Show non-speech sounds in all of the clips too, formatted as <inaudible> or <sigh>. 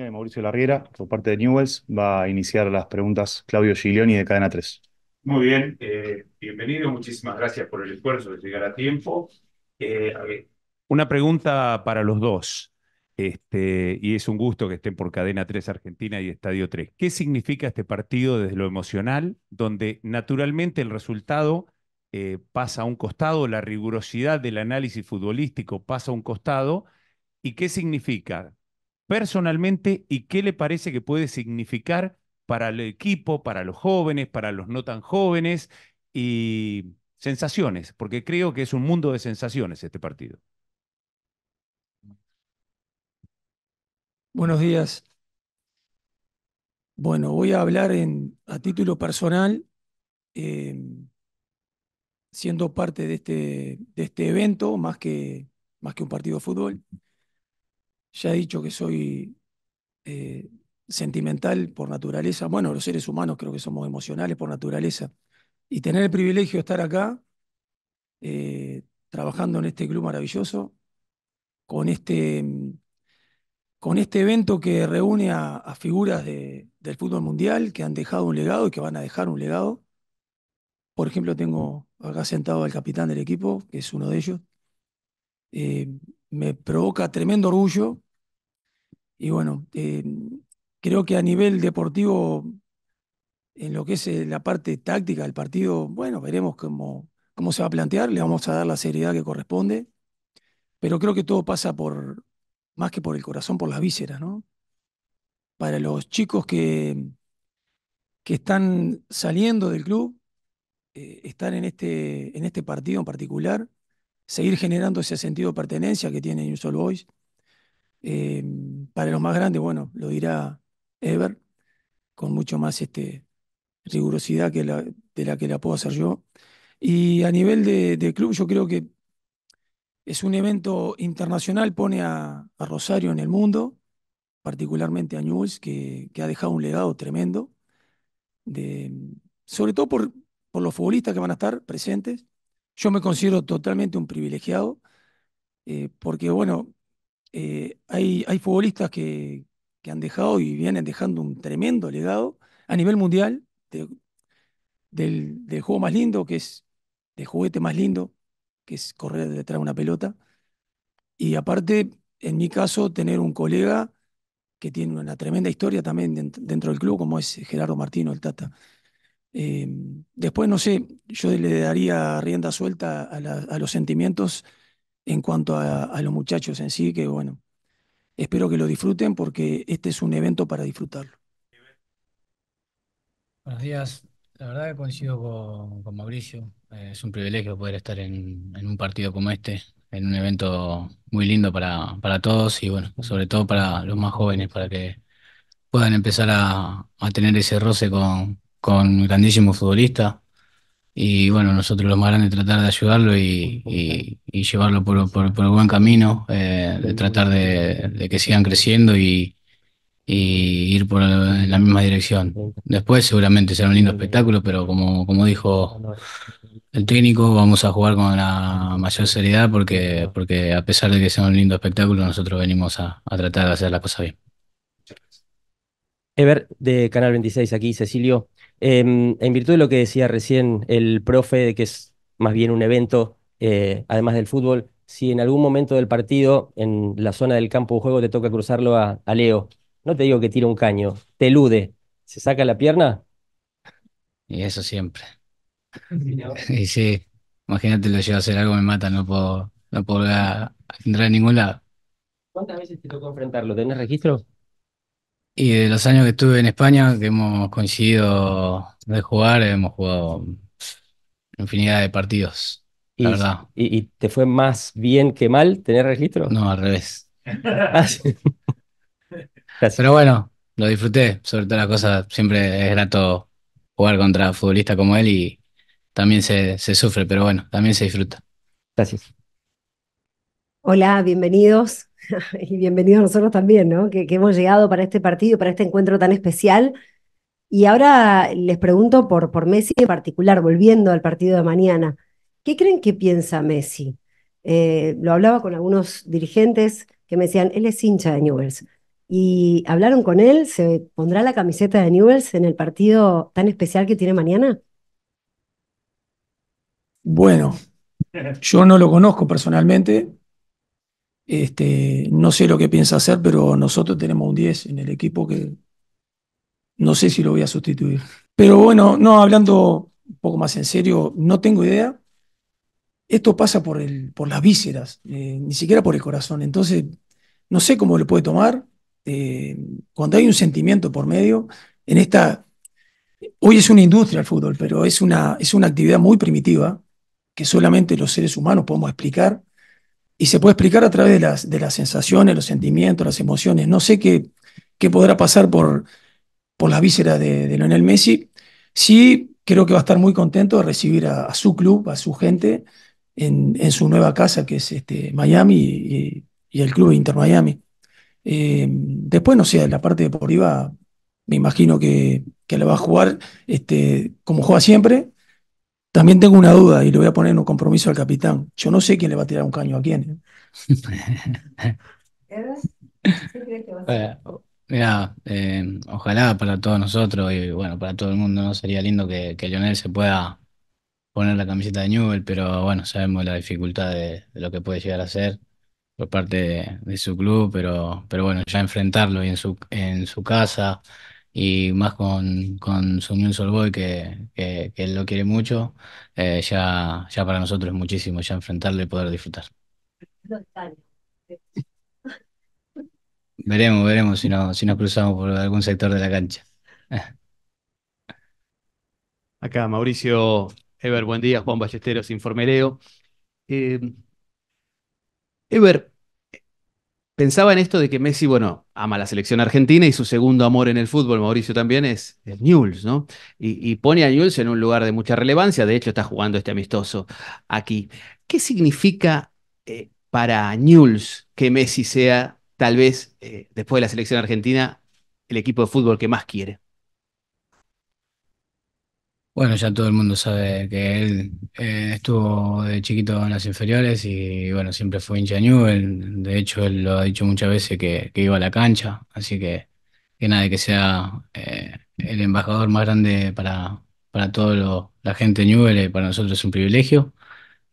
de Mauricio Larriera, por parte de Newells. Va a iniciar las preguntas Claudio Giglioni de Cadena 3. Muy bien, eh, bienvenido, muchísimas gracias por el esfuerzo de llegar a tiempo. Eh, Una pregunta para los dos, este, y es un gusto que estén por Cadena 3 Argentina y Estadio 3. ¿Qué significa este partido desde lo emocional, donde naturalmente el resultado eh, pasa a un costado, la rigurosidad del análisis futbolístico pasa a un costado? ¿Y qué significa personalmente y qué le parece que puede significar para el equipo, para los jóvenes, para los no tan jóvenes y sensaciones, porque creo que es un mundo de sensaciones este partido. Buenos días. Bueno, voy a hablar en, a título personal, em, siendo parte de este, de este evento, más que, más que un partido de fútbol. Ya he dicho que soy eh, sentimental por naturaleza. Bueno, los seres humanos creo que somos emocionales por naturaleza. Y tener el privilegio de estar acá, eh, trabajando en este club maravilloso, con este, con este evento que reúne a, figuras del fútbol mundial que han dejado un legado y que van a dejar un legado. Por ejemplo, tengo acá sentado al capitán del equipo, que es uno de ellos. Eh, me provoca tremendo orgullo. Y bueno, eh, creo que a nivel deportivo, en lo que es eh, la parte táctica del partido, bueno, veremos cómo, cómo se va a plantear, le vamos a dar la seriedad que corresponde. Pero creo que todo pasa por, más que por el corazón, por las vísceras, ¿no? Para los chicos que, que están saliendo del club, eh, están en este, en este partido en particular, seguir generando ese sentido de pertenencia que tiene New Soul Boys. Eh, para los más grandes, bueno, lo dirá Ever, con mucho más este, rigurosidad que la, de la que la puedo hacer yo. Y a nivel de, club, yo creo que es un evento internacional, pone a, Rosario en el mundo, particularmente a Newell's, que, que, ha dejado un legado tremendo, de, sobre todo por, por los futbolistas que van a estar presentes, yo me considero totalmente un privilegiado, eh, porque bueno, eh, hay, hay futbolistas que, han dejado y vienen dejando un tremendo legado a nivel mundial del, del, juego más lindo, que es del juguete más lindo, que es correr detrás de una pelota. Y aparte, en mi caso, tener un colega que tiene una tremenda historia también dentro del club, como es Gerardo Martino, el Tata. Em, después, no sé, yo le daría rienda suelta a, los sentimientos en cuanto a, los muchachos en sí, que bueno, espero que lo disfruten porque este es un evento para disfrutarlo. Buenos días, la verdad que coincido con, Mauricio, eh, es un privilegio poder estar en, un partido como este, en un evento muy lindo para, para todos y bueno, sobre todo para los más jóvenes, para que puedan empezar a, a tener ese roce con con grandísimos futbolistas. Y bueno, nosotros los más grandes tratar de ayudarlo y, llevarlo por, el buen camino, eh, de tratar de, que sigan creciendo y, ir por la, misma dirección. Después seguramente será un lindo espectáculo, pero como, como dijo el técnico, vamos a jugar con la mayor seriedad porque, porque a pesar de que sea un lindo espectáculo, nosotros venimos a, a tratar de hacer la cosa bien. Ever, de Canal 26, aquí Cecilio. Em, en virtud de lo que decía recién el profe, de que es más bien un evento, eh, además del fútbol, si en algún momento del partido, en la zona del campo de juego, te toca cruzarlo a, Leo, no te digo que tire un caño, te elude, ¿se saca la pierna? Y eso siempre. <laughs> y sí, imagínate, lo llevo a hacer algo, me mata, no puedo, no puedo entrar a ningún lado. ¿Cuántas veces te tocó enfrentarlo? ¿Tenés registro? Y de los años que estuve en España, que hemos coincidido de jugar, hemos jugado infinidad de partidos, ¿Y, verdad. ¿y, te fue más bien que mal tener registro? No, al revés. <laughs> Ah, pero bueno, lo disfruté, sobre todo la cosa, Siempre es grato jugar contra futbolistas como él y también se, se, sufre, pero bueno, también se disfruta. Gracias. Hola, bienvenidos. <laughs> y bienvenidos nosotros también, ¿no? Que, hemos llegado para este partido, para este encuentro tan especial. Y ahora les pregunto por, por Messi en particular, volviendo al partido de mañana. ¿Qué creen que piensa Messi? Eh, lo hablaba con algunos dirigentes que me decían, él es hincha de Newells. Y hablaron con él, ¿se pondrá la camiseta de Newells en el partido tan especial que tiene mañana? Bueno, yo no lo conozco personalmente, este, no sé lo que piensa hacer, pero nosotros tenemos un 10 en el equipo que no sé si lo voy a sustituir. Pero bueno, no, hablando un poco más en serio, no tengo idea. Esto pasa por, el, por las vísceras, eh, ni siquiera por el corazón. Entonces, no sé cómo lo puede tomar. Eh, cuando hay un sentimiento por medio, en esta. Hoy es una industria el fútbol, pero es una, es una actividad muy primitiva que solamente los seres humanos podemos explicar y se puede explicar a través de las, de las sensaciones, los sentimientos, las emociones. No sé qué, qué podrá pasar por, por las vísceras de, de, Lionel Messi. Sí, creo que va a estar muy contento de recibir a, su club, a su gente, en, su nueva casa, que es este, Miami y, el club Inter Miami. Eh, después, no sé, la parte deportiva, me imagino que, que la va a jugar este, como juega siempre, también tengo una duda y le voy a poner un compromiso al capitán. Yo no sé quién le va a tirar un caño a quién. ¿eh? <laughs> mira, eh, ojalá para todos nosotros y bueno, para todo el mundo, ¿no? Sería lindo que, que Lionel se pueda poner la camiseta de Newell, pero bueno, sabemos la dificultad de, lo que puede llegar a ser por parte de, su club, pero, pero bueno, ya enfrentarlo y en su, en su casa, y más con, con unión Solboy, que, él lo quiere mucho, eh, ya, ya para nosotros es muchísimo ya enfrentarlo y poder disfrutar. Veremos, veremos si, si nos cruzamos por algún sector de la cancha. <laughs> Acá Mauricio Ever, buen día, Juan Ballesteros, Informereo. Eh, Ever, pensaba en esto de que Messi, bueno, ama la selección argentina y su segundo amor en el fútbol, Mauricio también, es el Newell's, ¿no? Y, pone a Newell's en un lugar de mucha relevancia, de hecho está jugando este amistoso aquí. ¿Qué significa eh, para Newell's que Messi sea, tal vez, eh, después de la selección argentina, el equipo de fútbol que más quiere? Bueno, ya todo el mundo sabe que él eh, estuvo de chiquito en las inferiores y bueno, siempre fue hincha Newell. De hecho, él lo ha dicho muchas veces que, iba a la cancha, así que, que nada, que sea eh, el embajador más grande para, para toda la gente de Newell, eh, para nosotros es un privilegio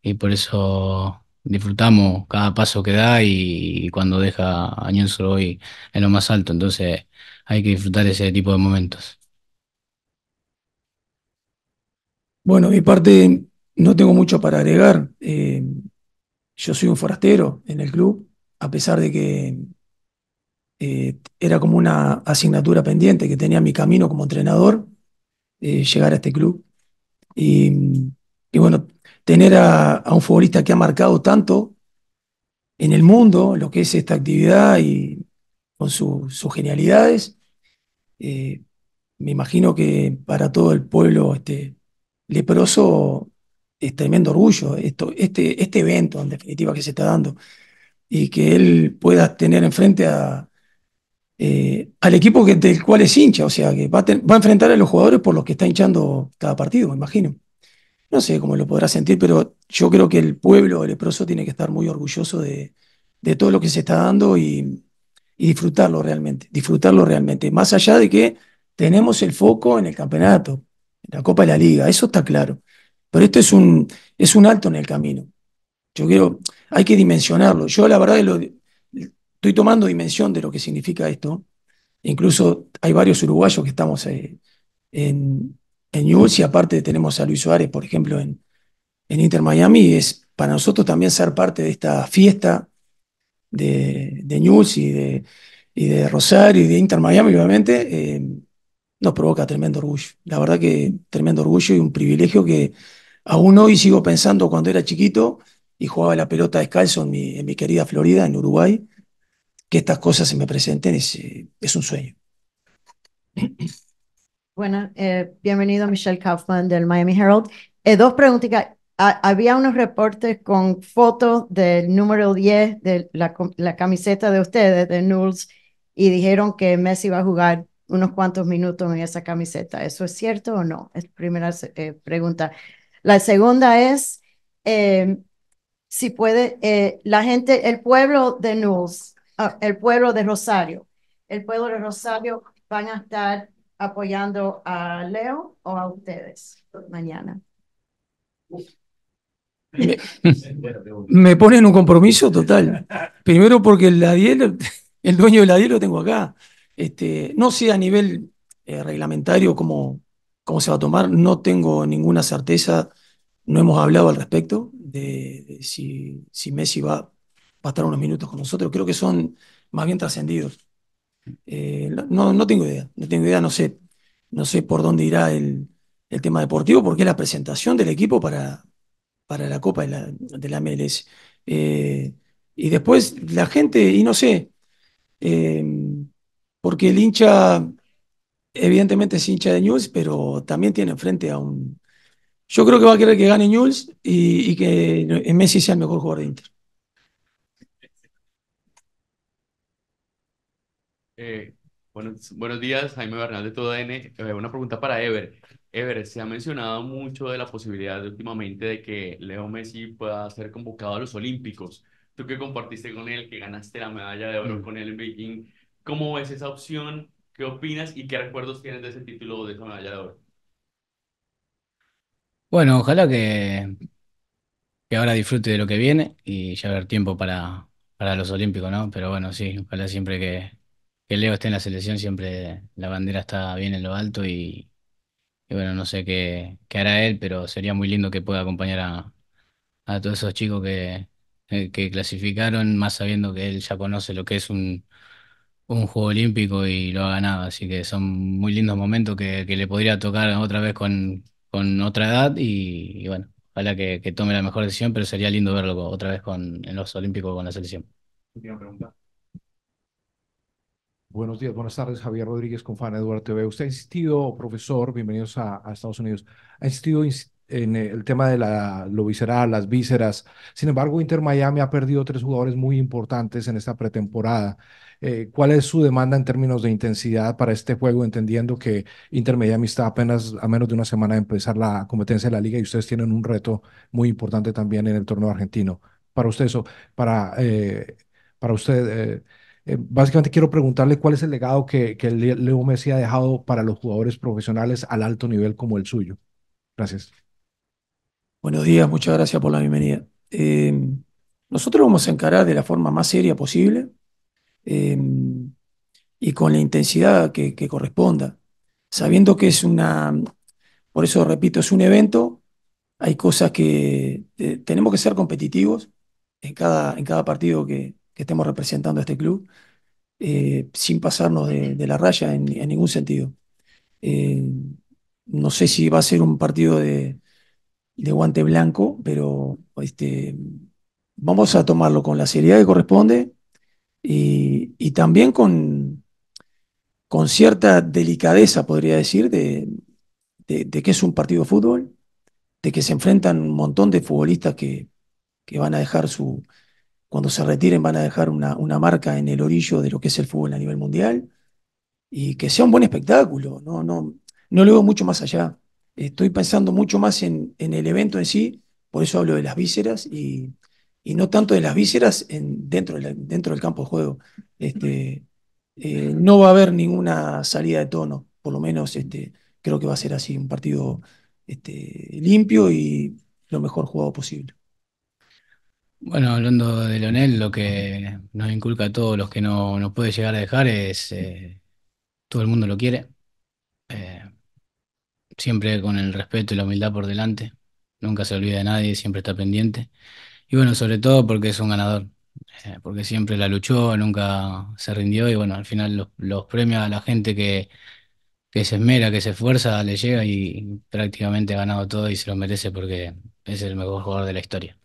y por eso disfrutamos cada paso que da y, cuando deja a solo hoy en lo más alto. Entonces hay que disfrutar ese tipo de momentos. Bueno, mi parte no tengo mucho para agregar. Eh, yo soy un forastero en el club, a pesar de que eh, era como una asignatura pendiente que tenía mi camino como entrenador, eh, llegar a este club. Y, bueno, tener a, un futbolista que ha marcado tanto en el mundo, lo que es esta actividad y con sus genialidades, me imagino que para todo el pueblo este, leproso es tremendo orgullo, esto, este, este evento en definitiva que se está dando, y que él pueda tener enfrente a, eh, al equipo del cual es hincha, o sea, que va a, enfrentar a los jugadores por los que está hinchando cada partido, me imagino. No sé cómo lo podrá sentir, pero yo creo que el pueblo leproso tiene que estar muy orgulloso de, todo lo que se está dando y disfrutarlo realmente, disfrutarlo realmente, más allá de que tenemos el foco en el campeonato, la Copa de la Liga, eso está claro. Pero esto es un, es un alto en el camino. Yo creo, hay que dimensionarlo. Yo la verdad lo, estoy tomando dimensión de lo que significa esto. Incluso hay varios uruguayos que estamos eh, en, en News y aparte tenemos a Luis Suárez, por ejemplo, en, en Inter Miami. Es para nosotros también ser parte de esta fiesta de, de News y de, y de Rosario y de Inter Miami, obviamente. Eh, nos provoca tremendo orgullo. La verdad que tremendo orgullo y un privilegio que aún hoy sigo pensando cuando era chiquito y jugaba la pelota descalzo en mi, en mi querida Florida, en Uruguay, que estas cosas se me presenten es, eh, es un sueño. Bueno, eh, bienvenido Michelle Kaufman del Miami Herald. Eh, dos preguntas. Había unos reportes con fotos del número 10 de la, camiseta de ustedes, de Nulls, y dijeron que Messi va a jugar unos cuantos minutos en esa camiseta. ¿Eso es cierto o no? Es la primera eh, pregunta. La segunda es, eh, si puede, eh, la gente, el pueblo de Nules, ah, el pueblo de Rosario, el pueblo de Rosario van a estar apoyando a Leo o a ustedes mañana. Me, <laughs> ponen un compromiso total. Primero porque el, <laughs> el dueño del Adiel lo tengo acá. Este, no sé a nivel eh, reglamentario cómo, cómo se va a tomar, no tengo ninguna certeza, no hemos hablado al respecto de, si, Messi va, a estar unos minutos con nosotros, creo que son más bien trascendidos. Eh, no, no tengo idea, no tengo idea, no sé, no sé por dónde irá el, tema deportivo, porque es la presentación del equipo para, para la Copa de la, de MLS. Eh, y después la gente, y no sé, porque el hincha, evidentemente es hincha de News, pero también tiene frente a un... Yo creo que va a querer que gane News y, que Messi sea el mejor jugador de Inter. Eh, buenos, días, Jaime Bernal de Todo N. Eh, una pregunta para Ever. Ever, se ha mencionado mucho de la posibilidad últimamente de que Leo Messi pueda ser convocado a los Olímpicos. Tú que compartiste con él, que ganaste la medalla de oro mm. con él en Beijing, ¿Cómo ves esa opción? ¿Qué opinas y qué recuerdos tienes de ese título de esa Bueno, ojalá que, que ahora disfrute de lo que viene y ya habrá tiempo para, para los Olímpicos, ¿no? Pero bueno, sí, ojalá siempre que, Leo esté en la selección, siempre la bandera está bien en lo alto y, bueno, no sé qué, hará él, pero sería muy lindo que pueda acompañar a, a todos esos chicos que, eh, que clasificaron, más sabiendo que él ya conoce lo que es un, un juego olímpico y lo ha ganado. Así que son muy lindos momentos que, que le podría tocar otra vez con, con otra edad y, bueno, ojalá que, que, tome la mejor decisión, pero sería lindo verlo otra vez con, en los Olímpicos con la selección. Última pregunta. Buenos días, buenas tardes. Javier Rodríguez con Fan Eduardo TV. Usted ha insistido, profesor, bienvenidos a, a Estados Unidos, ha insistido en el tema de la, lo visceral, las vísceras. Sin embargo, Inter Miami ha perdido tres jugadores muy importantes en esta pretemporada. Eh, cuál es su demanda en términos de intensidad para este juego, entendiendo que Intermedia Amistad está apenas a menos de una semana de empezar la competencia de la liga y ustedes tienen un reto muy importante también en el torneo argentino. Para usted eso, para, eh, para usted, eh, básicamente quiero preguntarle cuál es el legado que, que Leo Messi ha dejado para los jugadores profesionales al alto nivel como el suyo. Gracias. Buenos días, muchas gracias por la bienvenida. nosotros vamos a encarar de la forma más seria posible. Em, y con la intensidad que, corresponda. Sabiendo que es una, por eso repito, es un evento, hay cosas que eh, tenemos que ser competitivos en cada, en cada partido que, estemos representando a este club, eh, sin pasarnos de, la raya en, ningún sentido. Eh, no sé si va a ser un partido de, guante blanco, pero este, vamos a tomarlo con la seriedad que corresponde y, también con, con cierta delicadeza, podría decir, de, que es un partido de fútbol, de que se enfrentan un montón de futbolistas que, que van a dejar su, cuando se retiren, van a dejar una, una, marca en el orillo de lo que es el fútbol a nivel mundial, y que sea un buen espectáculo, no, no, no lo veo mucho más allá. Estoy pensando mucho más en, en el evento en sí, por eso hablo de las vísceras y, y no tanto de las vísceras dentro, del campo de juego. Este, eh, no va a haber ninguna salida de tono, por lo menos este, creo que va a ser así, un partido este, limpio y lo mejor jugado posible. Bueno, hablando de Leonel, lo que nos inculca a todos los que no, puede llegar a dejar es, eh, todo el mundo lo quiere, eh, siempre con el respeto y la humildad por delante, nunca se olvida de nadie, siempre está pendiente. Y bueno, sobre todo porque es un ganador, eh, porque siempre la luchó, nunca se rindió y bueno, al final los, los premios a la gente que, que se esmera, que se esfuerza, le llega y prácticamente ha ganado todo y se lo merece porque es el mejor jugador de la historia.